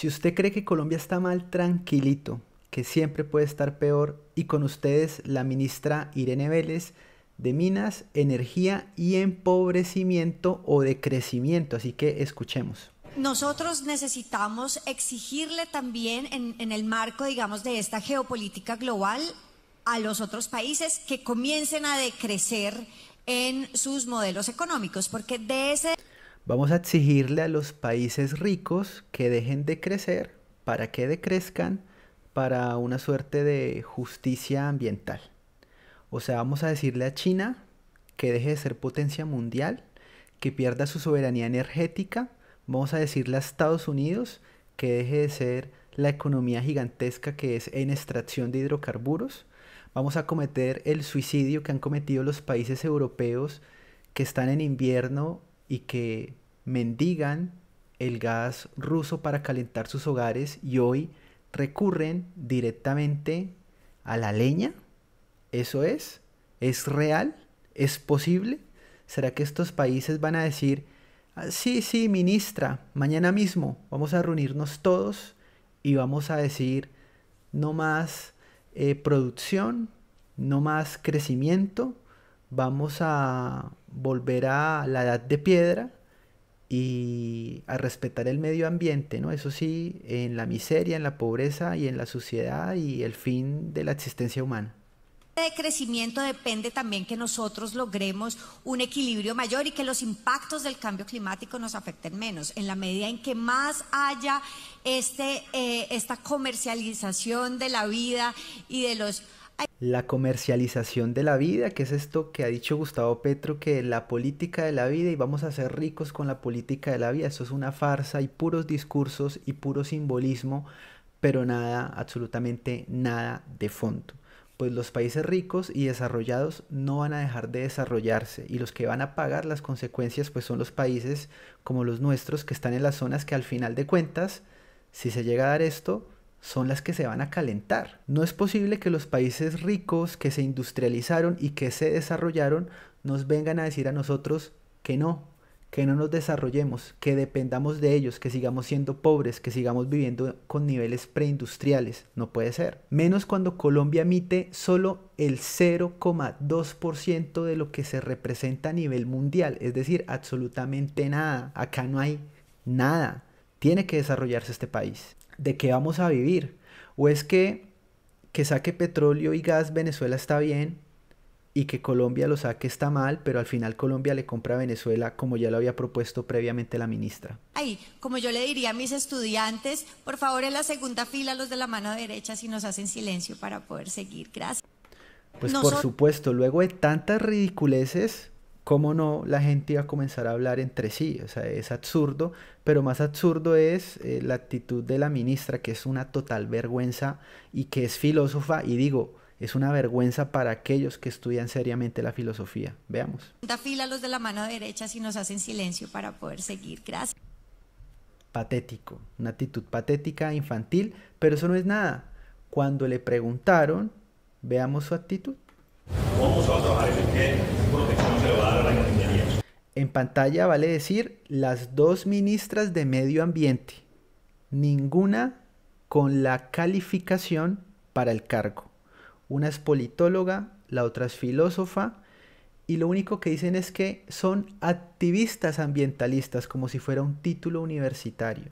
Si usted cree que Colombia está mal, tranquilito, que siempre puede estar peor. Y con ustedes la ministra Irene Vélez de Minas, Energía y Empobrecimiento o de crecimiento, Así que escuchemos. Nosotros necesitamos exigirle también en, en, el marco, digamos, de esta geopolítica global a los otros países que comiencen a decrecer en sus modelos económicos, porque de ese... Vamos a exigirle a los países ricos que dejen de crecer para que decrezcan para una suerte de justicia ambiental. O sea, vamos a decirle a China que deje de ser potencia mundial, que pierda su soberanía energética. Vamos a decirle a Estados Unidos que deje de ser la economía gigantesca que es en extracción de hidrocarburos. Vamos a cometer el suicidio que han cometido los países europeos que están en invierno y que mendigan el gas ruso para calentar sus hogares y hoy recurren directamente a la leña. ¿Eso es? ¿Es real? ¿Es posible? ¿Será que estos países van a decir, ah, sí, sí, ministra, mañana mismo vamos a reunirnos todos y vamos a decir, no más eh, producción, no más crecimiento, vamos a volver a la edad de piedra? y a respetar el medio ambiente, ¿no? Eso sí, en la miseria, en la pobreza y en la suciedad y el fin de la existencia humana. De crecimiento depende también que nosotros logremos un equilibrio mayor y que los impactos del cambio climático nos afecten menos. En la medida en que más haya este, eh, esta comercialización de la vida y de los la comercialización de la vida, que es esto que ha dicho Gustavo Petro, que la política de la vida y vamos a ser ricos con la política de la vida, eso es una farsa y puros discursos y puro simbolismo, pero nada, absolutamente nada de fondo. Pues los países ricos y desarrollados no van a dejar de desarrollarse y los que van a pagar las consecuencias pues son los países como los nuestros que están en las zonas que al final de cuentas, si se llega a dar esto, son las que se van a calentar. No es posible que los países ricos que se industrializaron y que se desarrollaron nos vengan a decir a nosotros que no, que no nos desarrollemos, que dependamos de ellos, que sigamos siendo pobres, que sigamos viviendo con niveles preindustriales. No puede ser. Menos cuando Colombia emite solo el 0,2% de lo que se representa a nivel mundial, es decir, absolutamente nada. Acá no hay nada. Tiene que desarrollarse este país de qué vamos a vivir. O es que que saque petróleo y gas Venezuela está bien y que Colombia lo saque está mal, pero al final Colombia le compra a Venezuela como ya lo había propuesto previamente la ministra. Ay, como yo le diría a mis estudiantes, por favor en la segunda fila los de la mano derecha si nos hacen silencio para poder seguir. Gracias. Pues por supuesto, luego de tantas ridiculeces, cómo no, la gente iba a comenzar a hablar entre sí. O sea, es absurdo, pero más absurdo es eh, la actitud de la ministra, que es una total vergüenza y que es filósofa. Y digo, es una vergüenza para aquellos que estudian seriamente la filosofía. Veamos. Da fila los de la mano derecha si nos hacen silencio para poder seguir. Gracias. Patético, una actitud patética, infantil, pero eso no es nada. Cuando le preguntaron, veamos su actitud. En pantalla vale decir las dos ministras de Medio Ambiente, ninguna con la calificación para el cargo. Una es politóloga, la otra es filósofa, y lo único que dicen es que son activistas ambientalistas, como si fuera un título universitario.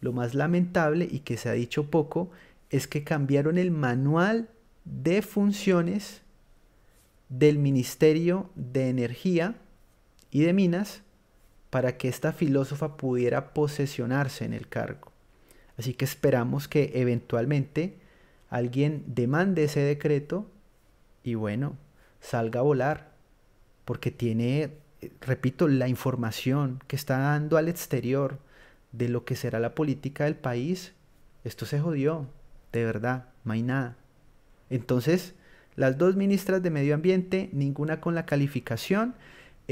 Lo más lamentable y que se ha dicho poco es que cambiaron el manual de funciones del Ministerio de Energía y de Minas para que esta filósofa pudiera posesionarse en el cargo. Así que esperamos que eventualmente alguien demande ese decreto y bueno, salga a volar, porque tiene, repito, la información que está dando al exterior de lo que será la política del país. Esto se jodió, de verdad, no hay nada. Entonces, las dos ministras de Medio Ambiente, ninguna con la calificación,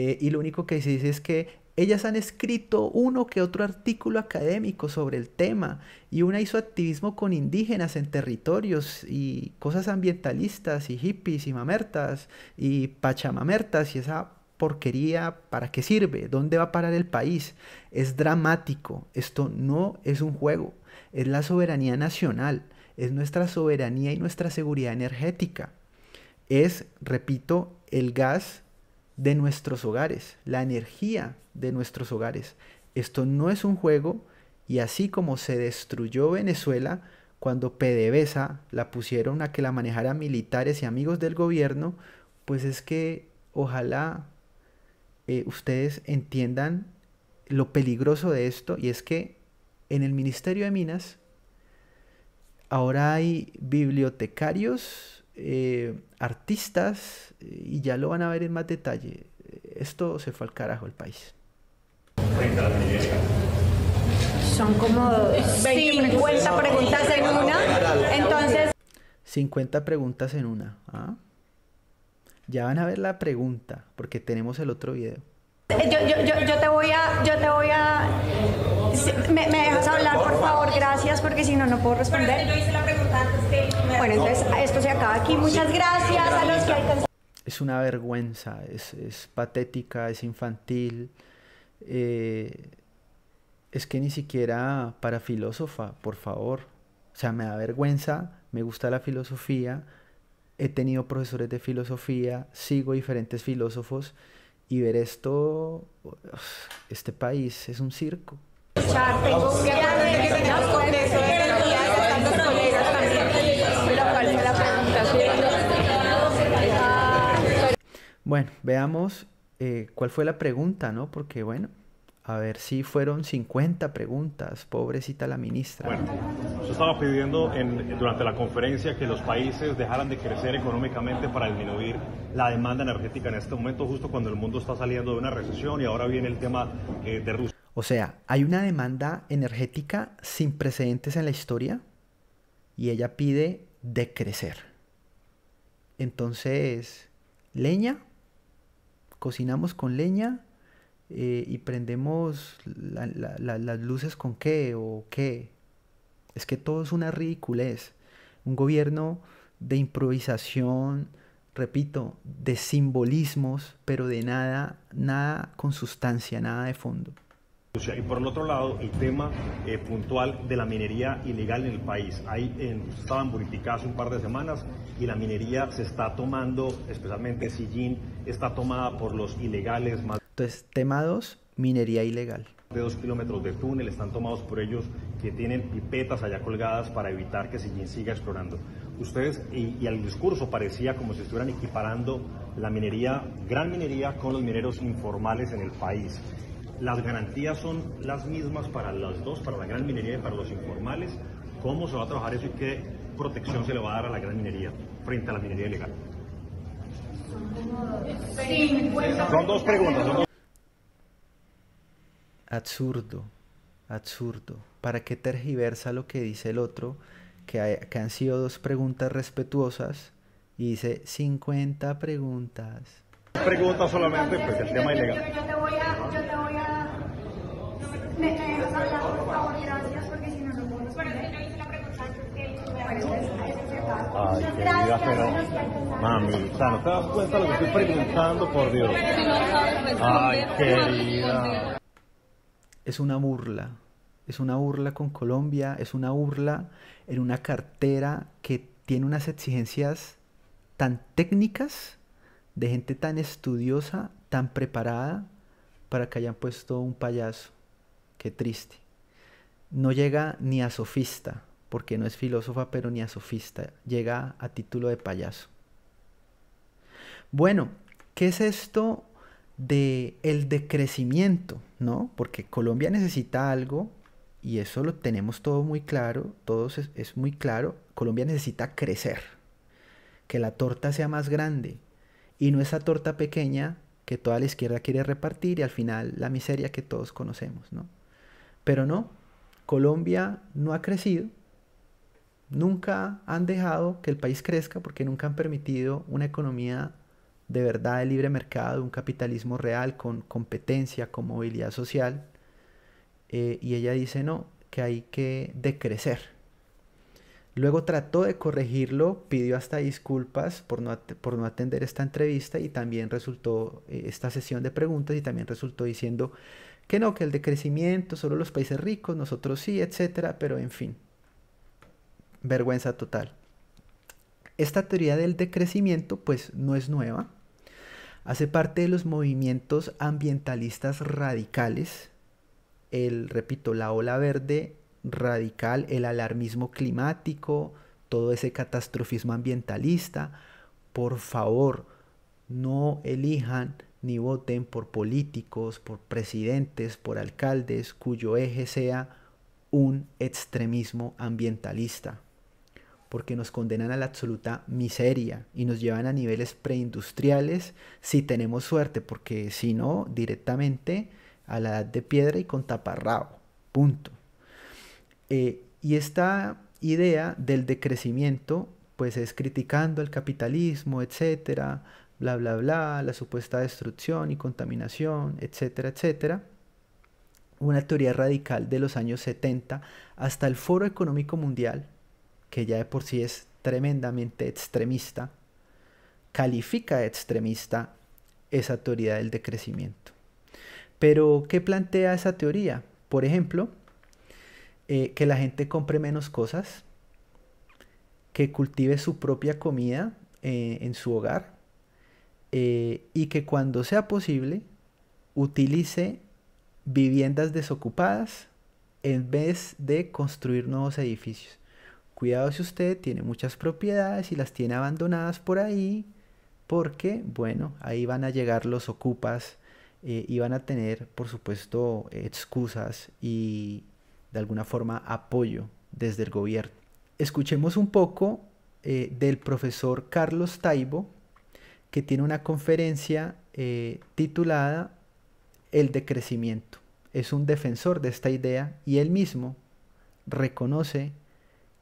eh, y lo único que se dice es que ellas han escrito uno que otro artículo académico sobre el tema y una hizo activismo con indígenas en territorios y cosas ambientalistas y hippies y mamertas y pachamamertas y esa porquería, ¿para qué sirve? ¿Dónde va a parar el país? Es dramático, esto no es un juego, es la soberanía nacional, es nuestra soberanía y nuestra seguridad energética. Es, repito, el gas de nuestros hogares, la energía de nuestros hogares. Esto no es un juego y así como se destruyó Venezuela cuando PDVSA la pusieron a que la manejara militares y amigos del gobierno, pues es que ojalá eh, ustedes entiendan lo peligroso de esto y es que en el Ministerio de Minas ahora hay bibliotecarios eh, artistas eh, y ya lo van a ver en más detalle. Esto se fue al carajo el país. Son como 50 preguntas en una. Entonces... 50 preguntas en una. ¿ah? Ya van a ver la pregunta porque tenemos el otro video. Eh, yo, te voy a... Yo te voy a... ¿Me, me dejas hablar, por favor? Gracias, porque si no, no puedo responder. Bueno, entonces esto se acaba aquí. Muchas gracias a los que alcanzaron. Es una vergüenza, es, patética, es infantil. Eh, es que ni siquiera para filósofa, por favor. O sea, me da vergüenza, me gusta la filosofía, he tenido profesores de filosofía, sigo diferentes filósofos y ver esto, este país es un circo. Bueno, veamos eh, cuál fue la pregunta, ¿no? Porque, bueno, a ver si fueron 50 preguntas, pobrecita la ministra. Bueno, yo estaba pidiendo durante la conferencia que los países dejaran de crecer económicamente para disminuir la demanda energética en este momento, justo cuando el mundo está saliendo de una recesión y ahora viene el tema eh, de Rusia. O sea, hay una demanda energética sin precedentes en la historia y ella pide decrecer. Entonces, leña cocinamos con leña eh, y prendemos las luces con qué o qué. Es que todo es una ridiculez. Un gobierno de improvisación, repito, de simbolismos, pero de nada, nada con sustancia, nada de fondo. Y por el otro lado, el tema eh, puntual de la minería ilegal en el país. Ahí en, estaban hace un par de semanas y la minería se está tomando, especialmente Sillín, está tomada por los ilegales. Más Entonces, temados, minería ilegal. De dos kilómetros de túnel están tomados por ellos que tienen pipetas allá colgadas para evitar que Sillín siga explorando. Ustedes, y, y al discurso parecía como si estuvieran equiparando la minería, gran minería, con los mineros informales en el país las garantías son las mismas para las dos, para la gran minería y para los informales. ¿Cómo se va a trabajar eso y qué protección se le va a dar a la gran minería frente a la minería ilegal? Son dos preguntas. Absurdo, absurdo. ¿Para qué tergiversa lo que dice el otro? Que, han sido dos preguntas respetuosas y dice 50 preguntas. Preguntas solamente, pues el tema ilegal. Yo te voy a. Yo a... Me, eh, Ay, pero... Mami, ¿no lo que estoy por Dios? Ay, Es una burla. Es una burla con Colombia, es una burla en una cartera que tiene unas exigencias tan técnicas, de gente tan estudiosa, tan preparada, para que hayan puesto un payaso. Qué triste. No llega ni a sofista porque no es filósofa pero ni a sofista, llega a título de payaso. Bueno, ¿qué es esto de el decrecimiento, ¿no? Porque Colombia necesita algo y eso lo tenemos todo muy claro, todos es, es, muy claro, Colombia necesita crecer, que la torta sea más grande y no esa torta pequeña que toda la izquierda quiere repartir y al final la miseria que todos conocemos, ¿no? Pero no, Colombia no ha crecido Nunca han dejado que el país crezca porque nunca han permitido una economía de verdad de libre mercado, un capitalismo real con competencia, con movilidad social. Eh, y ella dice, no, que hay que decrecer. Luego trató de corregirlo, pidió hasta disculpas por no, por no atender esta entrevista y también resultó eh, esta sesión de preguntas y también resultó diciendo que no, que el decrecimiento, solo los países ricos, nosotros sí, etcétera, pero en fin vergüenza total. Esta teoría del decrecimiento pues no es nueva, hace parte de los movimientos ambientalistas radicales, el, repito, la ola verde radical, el alarmismo climático, todo ese catastrofismo ambientalista. Por favor, no elijan ni voten por políticos, por presidentes, por alcaldes cuyo eje sea un extremismo ambientalista porque nos condenan a la absoluta miseria y nos llevan a niveles preindustriales si tenemos suerte, porque si no, directamente a la edad de piedra y con taparrao. Punto. Eh, y esta idea del decrecimiento, pues es criticando el capitalismo, etcétera, bla, bla, bla, la supuesta destrucción y contaminación, etcétera, etcétera. Una teoría radical de los años 70 hasta el Foro Económico Mundial, que ya de por sí es tremendamente extremista, califica de extremista esa teoría del decrecimiento. Pero, ¿qué plantea esa teoría? Por ejemplo, eh, que la gente compre menos cosas, que cultive su propia comida eh, en su hogar eh, y que cuando sea posible utilice viviendas desocupadas en vez de construir nuevos edificios cuidado si usted tiene muchas propiedades y las tiene abandonadas por ahí, porque, bueno, ahí van a llegar los ocupas eh, y van a tener, por supuesto, excusas y de alguna forma apoyo desde el gobierno. Escuchemos un poco eh, del profesor Carlos Taibo, que tiene una conferencia eh, titulada El decrecimiento. Es un defensor de esta idea y él mismo reconoce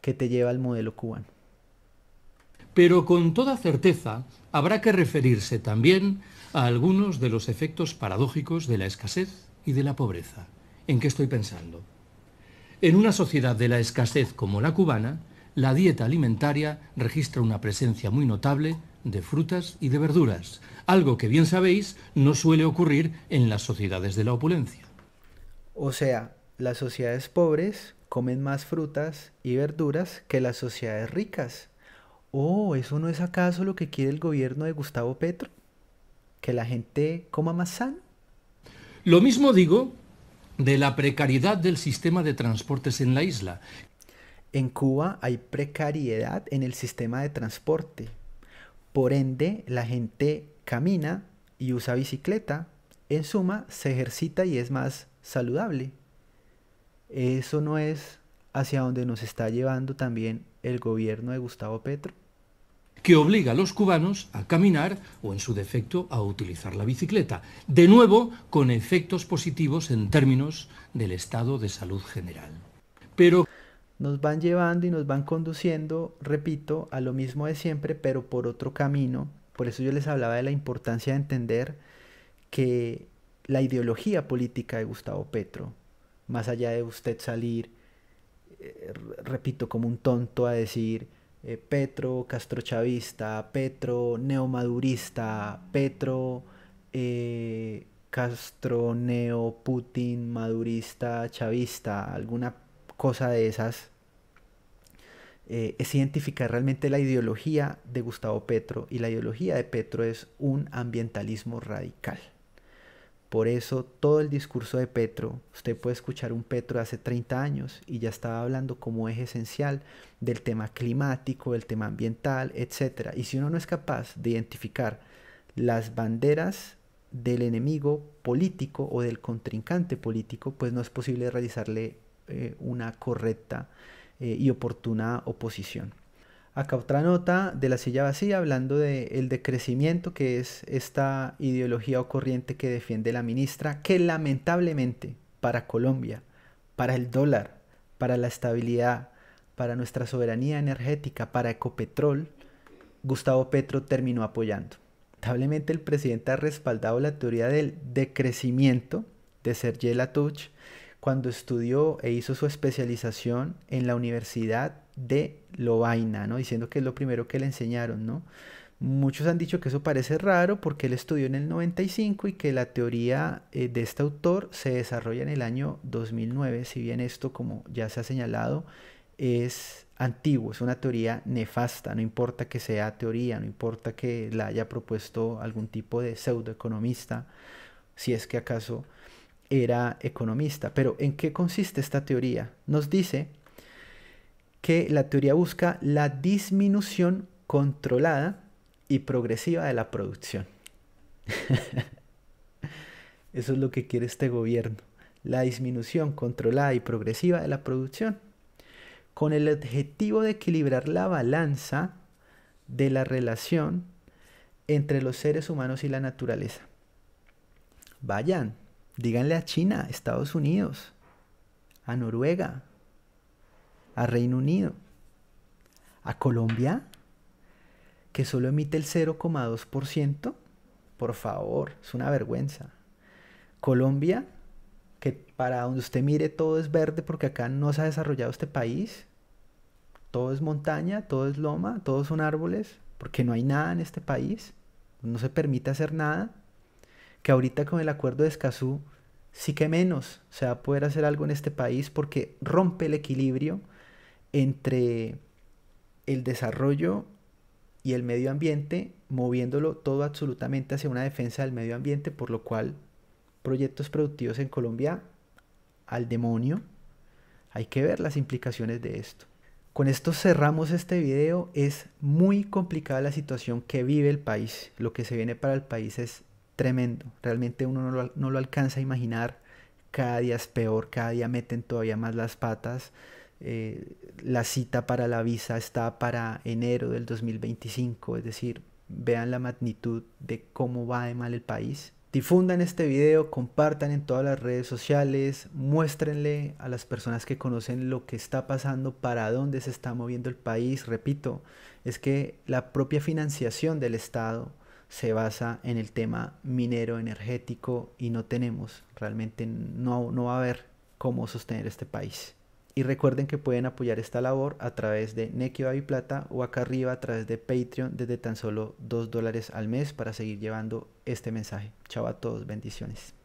que te lleva al modelo cubano. Pero con toda certeza habrá que referirse también a algunos de los efectos paradójicos de la escasez y de la pobreza. ¿En qué estoy pensando? En una sociedad de la escasez como la cubana, la dieta alimentaria registra una presencia muy notable de frutas y de verduras, algo que bien sabéis no suele ocurrir en las sociedades de la opulencia. O sea, las sociedades pobres comen más frutas y verduras que las sociedades ricas. Oh, ¿eso no es acaso lo que quiere el gobierno de Gustavo Petro? ¿Que la gente coma más sano? Lo mismo digo de la precariedad del sistema de transportes en la isla. En Cuba hay precariedad en el sistema de transporte. Por ende, la gente camina y usa bicicleta. En suma, se ejercita y es más saludable. ¿Eso no es hacia donde nos está llevando también el gobierno de Gustavo Petro? que obliga a los cubanos a caminar o en su defecto a utilizar la bicicleta, de nuevo con efectos positivos en términos del estado de salud general. Pero nos van llevando y nos van conduciendo, repito, a lo mismo de siempre, pero por otro camino. Por eso yo les hablaba de la importancia de entender que la ideología política de Gustavo Petro, más allá de usted salir, eh, repito, como un tonto a decir eh, Petro, Castro chavista, Petro neomadurista, Petro eh, Castro neo Putin madurista chavista, alguna cosa de esas. es identificar realmente la ideología de Gustavo Petro y la ideología de Petro es un ambientalismo radical. Por eso todo el discurso de Petro, usted puede escuchar un Petro de hace 30 años y ya estaba hablando como es esencial del tema climático, del tema ambiental, etc. Y si uno no es capaz de identificar las banderas del enemigo político o del contrincante político, pues no es posible realizarle eh, una correcta eh, y oportuna oposición. Acá otra nota de la silla vacía hablando del decrecimiento que es esta ideología o corriente que defiende la ministra, que lamentablemente para Colombia, para el dólar, para la estabilidad, para nuestra soberanía energética, para Ecopetrol, Gustavo Petro terminó apoyando. Lamentablemente el presidente ha respaldado la teoría del decrecimiento de Serge Latouche cuando estudió e hizo su especialización en la Universidad de Lobaina, ¿no? Diciendo que es lo primero que le enseñaron, ¿no? Muchos han dicho que eso parece raro porque él estudió en el 95 y que la teoría eh, de este autor se desarrolla en el año 2009, si bien esto, como ya se ha señalado, es antiguo, es una teoría nefasta, no importa que sea teoría, no importa que la haya propuesto algún tipo de pseudoeconomista, si es que acaso era economista. Pero ¿en qué consiste esta teoría? Nos dice que la teoría busca la disminución controlada y progresiva de la producción. Eso es lo que quiere este gobierno, la disminución controlada y progresiva de la producción, con el objetivo de equilibrar la balanza de la relación entre los seres humanos y la naturaleza. Vayan, díganle a China, Estados Unidos, a Noruega, a Reino Unido, a Colombia, que solo emite el 0,2%, por favor, es una vergüenza. Colombia, que para donde usted mire todo es verde porque acá no se ha desarrollado este país, todo es montaña, todo es loma, todos son árboles, porque no hay nada en este país, no se permite hacer nada, que ahorita con el acuerdo de Escazú sí que menos se va a poder hacer algo en este país porque rompe el equilibrio entre el desarrollo y el medio ambiente, moviéndolo todo absolutamente hacia una defensa del medio ambiente, por lo cual proyectos productivos en Colombia al demonio. Hay que ver las implicaciones de esto. Con esto cerramos este video. Es muy complicada la situación que vive el país. Lo que se viene para el país es tremendo. Realmente uno no lo, no lo alcanza a imaginar. Cada día es peor, cada día meten todavía más las patas. Eh, la cita para la visa está para enero del 2025, es decir, vean la magnitud de cómo va de mal el país. Difundan este video, compartan en todas las redes sociales, muéstrenle a las personas que conocen lo que está pasando, para dónde se está moviendo el país. Repito, es que la propia financiación del Estado se basa en el tema minero energético y no tenemos, realmente no, no va a haber cómo sostener este país. Y recuerden que pueden apoyar esta labor a través de Nequio Plata o acá arriba a través de Patreon desde tan solo 2 dólares al mes para seguir llevando este mensaje. Chao a todos, bendiciones.